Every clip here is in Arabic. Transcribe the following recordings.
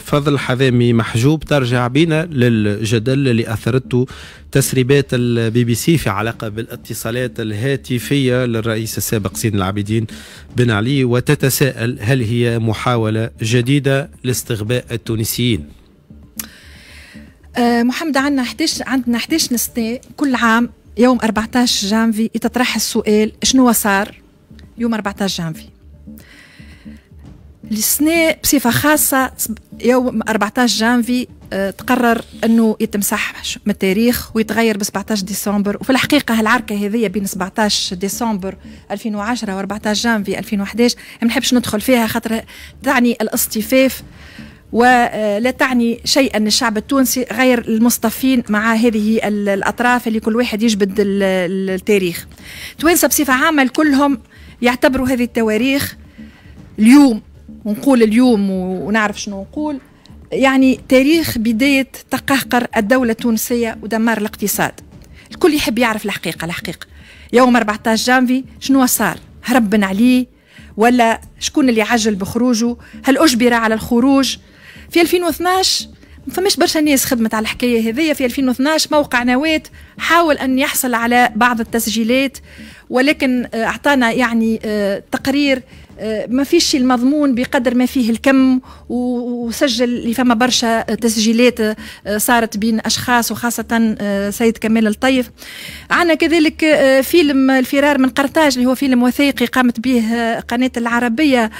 فضل حذامي محجوب ترجع بنا للجدل اللي اثرته تسريبات البي بي سي في علاقه بالاتصالات الهاتفيه للرئيس السابق سيد العابدين بن علي وتتساءل هل هي محاوله جديده لاستغباء التونسيين؟ آه، محمد عندنا 11 عندنا 11 نستاء كل عام يوم 14 جانفي يتطرح السؤال شنو صار يوم 14 جانفي السنة بصفة خاصة يوم 14 جانفي آه، تقرر انه يتمسح من التاريخ ويتغير ب 17 ديسمبر وفي الحقيقه هالعركه هذه بين 17 ديسمبر 2010 و 14 جانفي 2011 ما نحبش ندخل فيها خاطر تعني الاصطفاف ولا آه، تعني شيئا الشعب التونسي غير المصطفين مع هذه الاطراف اللي كل واحد يجبد التاريخ. توانسه بصفه عامه كلهم يعتبروا هذه التواريخ اليوم ونقول اليوم ونعرف شنو نقول يعني تاريخ بداية تقهقر الدولة التونسية ودمار الاقتصاد الكل يحب يعرف الحقيقة الحقيقة يوم 14 جانفي شنو صار هربن عليه ولا شكون اللي عجل بخروجه هل أجبر على الخروج في 2012 فمش فماش برشا ناس خدمت على الحكايه هذيا في 2012 موقع نوات حاول ان يحصل على بعض التسجيلات ولكن آه، اعطانا يعني آه، تقرير ما فيش المضمون بقدر ما فيه الكم وسجل اللي فما برشا تسجيلات آه، صارت بين اشخاص وخاصه آه، سيد كمال الطيف عندنا كذلك آه، فيلم الفرار من قرطاج اللي هو فيلم وثائقي قامت به قناه العربيه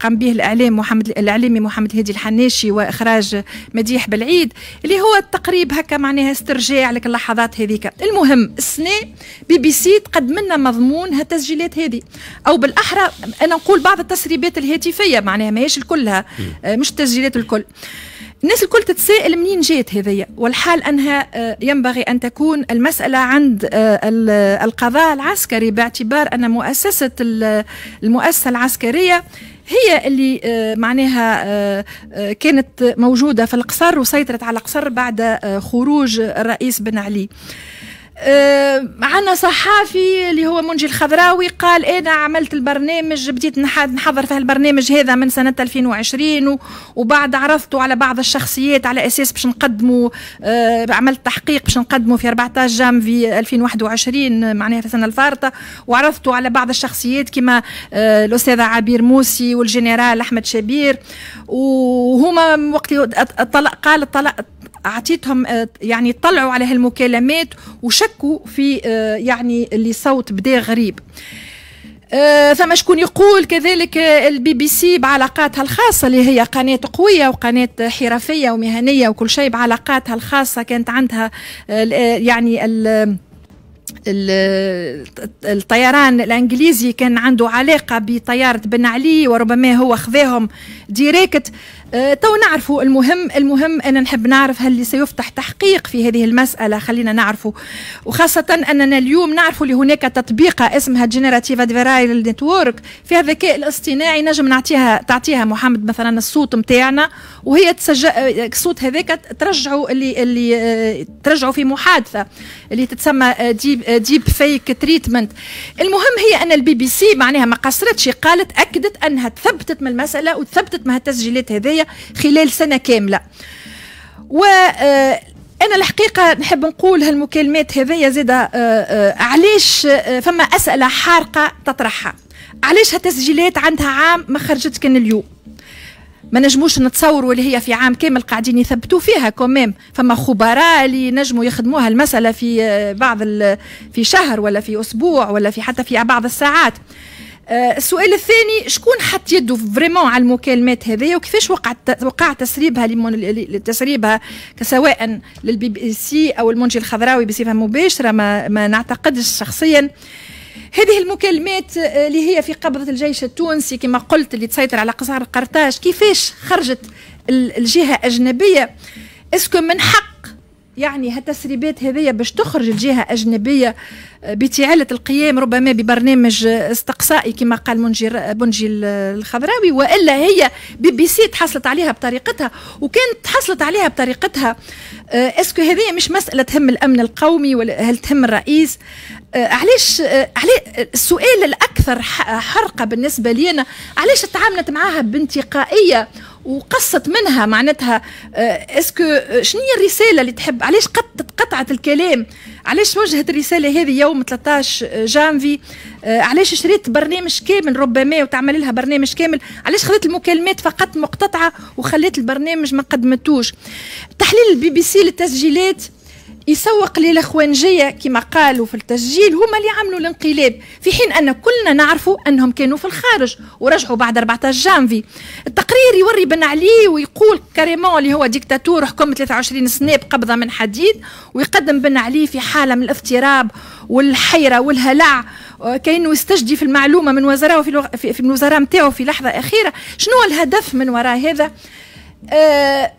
قام به الاعلام محمد الاعلامي محمد هادي الحناشي واخراج مديح بالعيد اللي هو التقريب هكا معناها استرجاع لك اللحظات هذيك المهم السنه بي بي سي تقدم لنا مضمون هالتسجيلات هذه او بالاحرى احرى انا نقول بعض التسريبات الهاتفيه معناها ماهيش الكلها مش التسجيلات الكل الناس الكل تتساءل منين جات هذيا والحال انها آه، ينبغي ان تكون المساله عند آه، القضاء العسكري باعتبار ان مؤسسه المؤسسه العسكريه هي اللي آه، معناها كانت موجوده في القصر وسيطرت على القصر بعد خروج الرئيس بن علي عنا صحافي اللي هو منجي الخضراوي قال انا إيه، عملت البرنامج بديت نحضر في البرنامج هذا من سنه 2020 وبعد عرضته على بعض الشخصيات على اساس باش نقدموا عملت تحقيق باش نقدموا في 14 في 2021 معناها في السنه الفارطه وعرضته على بعض الشخصيات كما الاستاذه عبير موسي والجنرال احمد شبير وهما وقت قال اعطيتهم آه، يعني طلعوا على هالمكالمات وشكوا في آه، يعني اللي صوت بدا غريب ثم آه، شكون يقول كذلك البي بي سي بعلاقاتها الخاصة اللي هي قناة قوية وقناة حرفية ومهنية وكل شيء بعلاقاتها الخاصة كانت عندها يعني ال الطيران الانجليزي كان عنده علاقه بطياره بن علي وربما هو خذاهم ديريكت آه، تو نعرفوا المهم المهم انا نحب نعرف هل سيفتح تحقيق في هذه المساله خلينا نعرفوا وخاصه اننا اليوم نعرفوا اللي هناك تطبيقه اسمها جينيراتيف فيرايل نتورك فيها الذكاء الاصطناعي نجم نعطيها تعطيها محمد مثلا الصوت نتاعنا وهي تسجل الصوت آه، هذاك ترجعوا اللي اللي آه، ترجعوا في محادثه اللي تتسمى ديب ديب فيك تريتمنت المهم هي ان البي بي سي معناها ما قصرتش قالت اكدت انها تثبتت من المساله وتثبتت من التسجيلات هذيا خلال سنة كاملة و آه، انا الحقيقه نحب نقول هالمكالمات هذيا زاده آه، علاش آه، فما اسئله حارقه تطرحها علاش هالتسجيلات عندها عام ما خرجت كان اليوم ما نجموش نتصوروا اللي هي في عام كامل قاعدين يثبتوا فيها كمام فما خبراء اللي نجموا يخدموها المساله في بعض في شهر ولا في اسبوع ولا في حتى في بعض الساعات آه، السؤال الثاني شكون حط يده فريمون على المكالمات هذه وكيفاش وقعت وقع تسريبها تسريبها سواء للبي بي سي او المنجي الخضراوي بصفه مباشره ما, ما نعتقدش شخصيا هذه المكالمات آه، اللي هي في قبضه الجيش التونسي كما قلت اللي تسيطر على قصر قرطاج كيفاش خرجت الجهه اجنبيه اسكو من حق يعني هالتسريبات هذه باش تخرج الجهة أجنبية آه، بتعالة القيام ربما ببرنامج آه، استقصائي كما قال منجي بنجي الخضراوي وإلا هي بي بي سي تحصلت عليها بطريقتها وكانت تحصلت عليها بطريقتها آه، اسكو هذه مش مسألة تهم الأمن القومي ولا هل تهم الرئيس علاش علي السؤال الأكثر حرقة بالنسبة لينا علاش تعاملت معها بانتقائية وقصت منها معناتها اسكو آه، آه، شنو هي الرساله اللي تحب علاش قد تقطعت الكلام علاش وجهت الرساله هذه يوم 13 آه، جانفي علاش شريت برنامج كامل ربما وتعمل لها برنامج كامل علاش خليت المكالمات فقط مقتطعه وخليت البرنامج ما قدمتوش تحليل البي بي سي للتسجيلات يسوق للخوانجية كما قالوا في التسجيل هما اللي عملوا الانقلاب في حين أن كلنا نعرفوا أنهم كانوا في الخارج ورجعوا بعد 14 جانفي التقرير يوري بن علي ويقول كاريمون اللي هو ديكتاتور حكم 23 سنة بقبضة من حديد ويقدم بن علي في حالة من الاضطراب والحيرة والهلع آه، كأنه يستجدي في المعلومة من وزراء في, في, في الوزراء نتاعو في لحظة أخيرة شنو الهدف من وراء هذا آه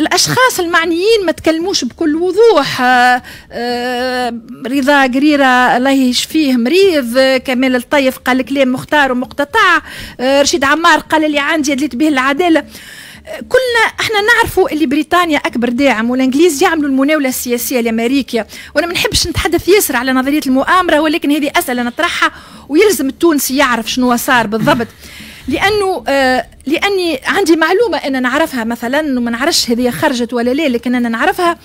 الاشخاص المعنيين ما تكلموش بكل وضوح آه، آه، رضا قريره الله يشفيه مريض آه، كمال الطيف قال كلام مختار ومقتطع رشيد عمار قال اللي عندي ادلت به العداله كلنا احنا نعرفوا اللي بريطانيا اكبر داعم والانجليز يعملوا المناوله السياسيه لامريكا وانا ما نحبش نتحدث ياسر على نظريه المؤامره ولكن هذه اسئله نطرحها ويلزم التونسي يعرف شنو صار بالضبط لانه آه، لاني عندي معلومه انا نعرفها مثلا وما نعرفش هذه خرجت ولا لا لكن انا نعرفها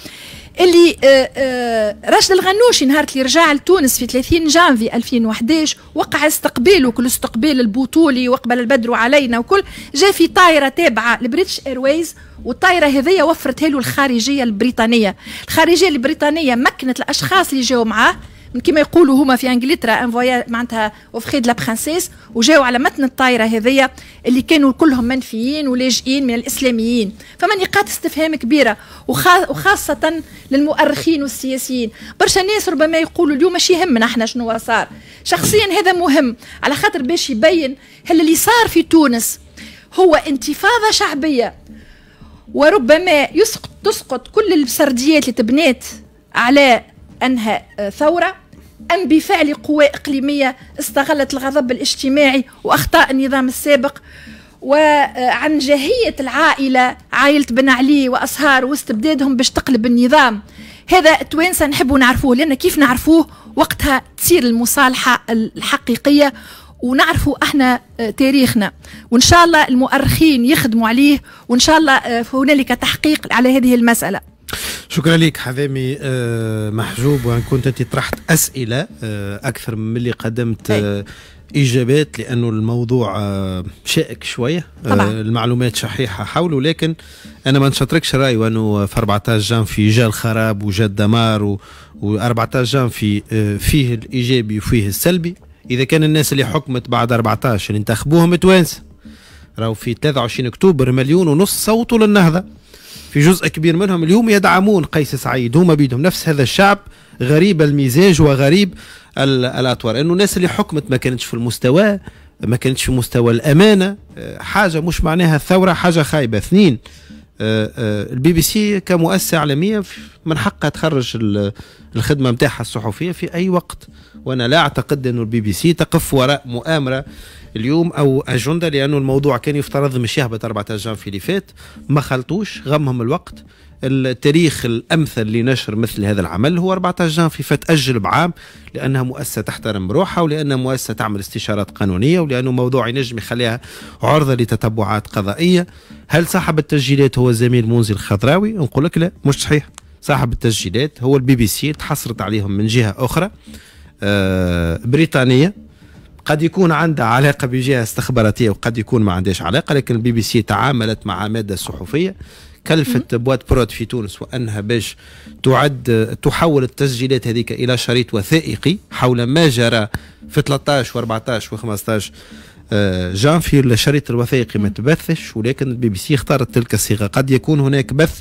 اللي آه، آه، راشد الغنوشي نهار اللي رجع لتونس في 30 جانفي 2011 وقع استقباله كل استقبال البطولي وقبل البدر علينا وكل جاء في طائره تابعه لبريتش ايرويز والطائره هذيا وفرت له الخارجيه البريطانيه الخارجيه البريطانيه مكنت الاشخاص اللي جاوا معاه كما يقولوا هما في انجلترا انفويا معناتها دو لا برانسيس وجاوا على متن الطائره هذيا اللي كانوا كلهم منفيين ولاجئين من الاسلاميين فما نقاط استفهام كبيره وخاصه للمؤرخين والسياسيين برشا ناس ربما يقولوا اليوم ماشي يهمنا احنا شنو صار شخصيا هذا مهم على خاطر باش يبين هل اللي صار في تونس هو انتفاضه شعبيه وربما يسقط تسقط كل السرديات اللي تبنات على انها ثوره أم بفعل قوى إقليمية استغلت الغضب الاجتماعي وأخطاء النظام السابق وعن جاهية العائلة عائلة بن علي وأصهار واستبدادهم باش تقلب النظام هذا توانسة نحبوا نعرفوه لأن كيف نعرفوه وقتها تصير المصالحة الحقيقية ونعرفوا احنا آه، تاريخنا وان شاء الله المؤرخين يخدموا عليه وان شاء الله آه، هنالك تحقيق على هذه المساله شكرا لك حذامي آه، محجوب وان كنت انت طرحت اسئله آه، اكثر من اللي قدمت آه، اجابات لانه الموضوع شائك شويه طبعا. المعلومات شحيحه حوله لكن انا ما نشطركش راي وانه في 14 جان في جا الخراب وجا الدمار و14 جان في فيه الايجابي وفيه السلبي اذا كان الناس اللي حكمت بعد 14 اللي انتخبوهم توانسه راهو في 23 اكتوبر مليون ونص صوتوا للنهضه في جزء كبير منهم اليوم يدعمون قيس سعيد هما بيدهم نفس هذا الشعب غريب المزاج وغريب الاطوار انه الناس اللي حكمت ما كانتش في المستوى ما كانتش في مستوى الامانه آه، حاجه مش معناها الثوره حاجه خايبه اثنين البي بي سي كمؤسسه اعلاميه من حقها تخرج الخدمه نتاعها الصحفيه في اي وقت وانا لا اعتقد انه البي بي سي تقف وراء مؤامره اليوم او اجنده لانه الموضوع كان يفترض مش يهبط 14 جانفي اللي فات ما خلطوش غمهم الوقت التاريخ الأمثل لنشر مثل هذا العمل هو 14 جانفي فتأجل بعام لأنها مؤسسة تحترم روحها ولأنها مؤسسة تعمل استشارات قانونية ولأنه موضوع ينجم يخليها عرضة لتتبعات قضائية هل صاحب التسجيلات هو زميل منزل الخضراوي نقول لك لا مش صحيح صاحب التسجيلات هو البي بي سي تحصلت عليهم من جهة أخرى آه، بريطانية قد يكون عندها علاقه بجهه استخباراتيه وقد يكون ما عندهاش علاقه لكن البي بي سي تعاملت مع ماده صحفيه كلفت بوات برود في تونس وانها باش تعد تحول التسجيلات هذيك الى شريط وثائقي حول ما جرى في 13 و14 و15 جان في الشريط الوثائقي ما تبثش ولكن البي بي سي اختارت تلك الصيغه قد يكون هناك بث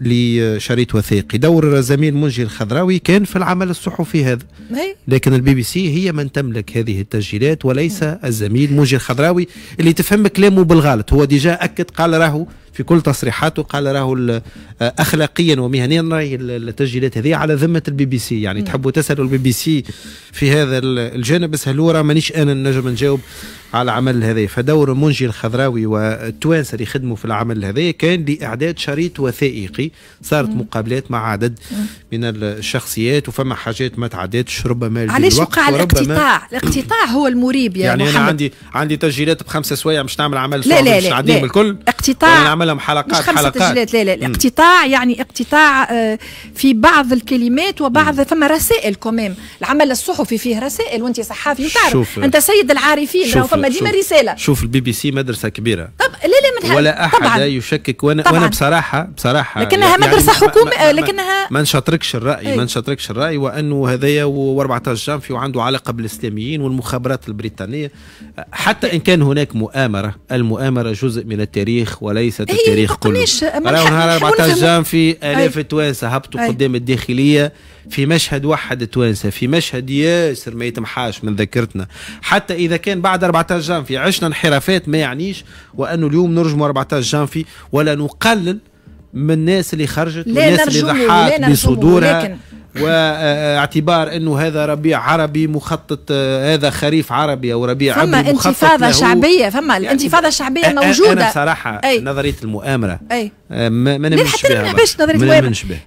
لشريط وثائقي دور زميل منجي الخضراوي كان في العمل الصحفي هذا لكن البي بي سي هي من تملك هذه التسجيلات وليس الزميل منجي الخضراوي اللي تفهم كلامه بالغلط هو ديجا اكد قال راهو في كل تصريحاته قال راه آه، اخلاقيا ومهنيا راهي التسجيلات هذه على ذمه البي بي سي يعني نعم. تحبوا تسالوا البي بي سي في هذا الجانب بس راه مانيش انا نجم نجاوب على العمل هذا فدور منجي الخضراوي والتوانسه اللي خدموا في العمل هذا كان لاعداد شريط وثائقي صارت مم. نعم. مقابلات مع عدد مم. نعم. من الشخصيات وفما حاجات ما تعدتش ربما علاش وقع الاقتطاع الاقتطاع هو المريب يا يعني محمد. انا عندي عندي تسجيلات بخمسه سوايع مش نعمل عمل لا لا لا لا, لا. الكل اقتطاع يعني لهم حلقات مش خمسة حلقات تسجيلات لا لا اقتطاع يعني اقتطاع آه، في بعض الكلمات وبعض فما رسائل كمام العمل الصحفي فيه رسائل وانت صحافي وتعرف انت سيد العارفين راهو فما ديما رساله شوف البي بي سي مدرسه كبيره طب لا لا من ولا احد طبعاً يشكك وانا طبعاً وانا بصراحه بصراحه لكنها يعني مدرسه حكوميه لكنها ما نشاطركش الراي إيه. ما نشاطركش الراي وانه هذايا و14 جانفي وعنده علاقه بالاسلاميين والمخابرات البريطانيه حتى ان كان هناك مؤامره المؤامره جزء من التاريخ وليست في إيه، التاريخ كله راهو نهار 14 في الاف التوانسه هبطوا قدام الداخليه في مشهد وحد التوانسه في مشهد ياسر ما يتمحاش من ذاكرتنا حتى اذا كان بعد 14 جانفي عشنا انحرافات ما يعنيش وانه اليوم نرجموا 14 جانفي ولا نقلل من الناس اللي خرجت والناس اللي ضحات بصدورها واعتبار انه هذا ربيع عربي مخطط آه، هذا خريف عربي او ربيع عربي فما انتفاضه شعبيه فما يعني الانتفاضه الشعبيه موجوده انا بصراحه أي نظريه المؤامره أي آه، ما نمنش بها باش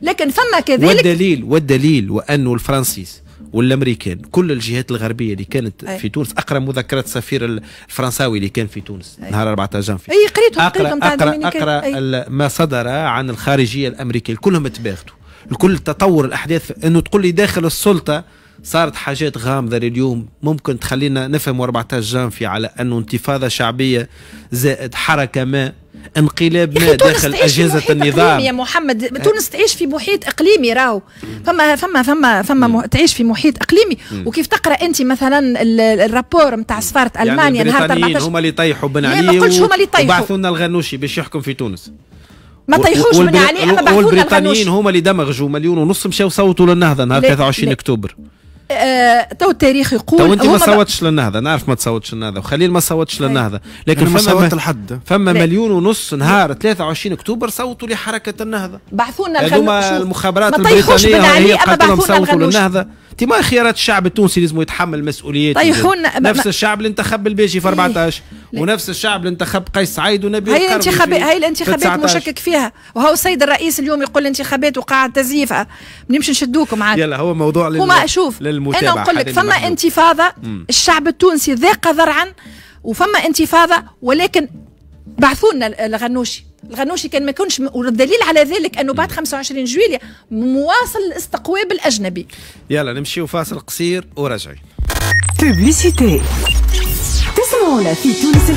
لكن فما كذلك والدليل والدليل وانه الفرنسيس والامريكان كل الجهات الغربيه اللي كانت أي. في تونس اقرا مذكره السفير الفرنساوي اللي كان في تونس أي. نهار 14 جانفي اي قريتهم اقرا قريتهم اقرا, أقرأ أي. ما صدر عن الخارجيه الامريكيه كلهم تباغتوا الكل تطور الاحداث انه تقول لي داخل السلطه صارت حاجات غامضة لليوم ممكن تخلينا نفهم 14 جانفي على أنه انتفاضة شعبية زائد حركة ما انقلاب ما داخل اجهزه النظام يا محمد تونس تعيش في محيط اقليمي راهو فما فما فما فما مم. تعيش في محيط اقليمي مم. وكيف تقرا انت مثلا الرابور نتاع سفاره يعني المانيا يعني نهار 14 هما اللي طيحوا بن علي ما قلتش هما اللي طيحوا وبعثوا لنا الغنوشي باش يحكم في تونس ما طيحوش من عليه اما بعثوا لنا الغنوشي والبريطانيين هما اللي دمغجوا مليون ونص مشاو صوتوا للنهضه نهار 23 اكتوبر آه، تو التاريخ يقول تو انت ما صوتش للنهضه نعرف ما تصوتش للنهضه وخليل ما صوتش للنهضه طيب. لكن فما صوت الحد فما مليون ونص نهار 23 اكتوبر صوتوا لحركه النهضه بعثوا لنا الغنوش المخابرات البريطانيه اما بعثوا لنا للنهضه انت ما خيارات الشعب التونسي لازم يتحمل مسؤوليات طيحونا نفس الشعب اللي انتخب البيجي في 14 إيه. ونفس الشعب اللي انتخب قيس سعيد ونبيل هاي الانتخابات هاي الانتخابات مشكك فيها وهو السيد الرئيس اليوم يقول الانتخابات وقاعد تزييفها نمشي نشدوكم عاد يلا هو موضوع لل... هما للمتابعة انا نقول لك فما محلوب. انتفاضه مم. الشعب التونسي ذاق ذرعا وفما انتفاضه ولكن بعثوا لنا الغنوشي الغنوشي كان ما يكونش والدليل على ذلك انه بعد 25 جويليا مواصل الاستقواب الاجنبي يلا نمشيو فاصل قصير وراجعين بوبليسيتي On la fille tout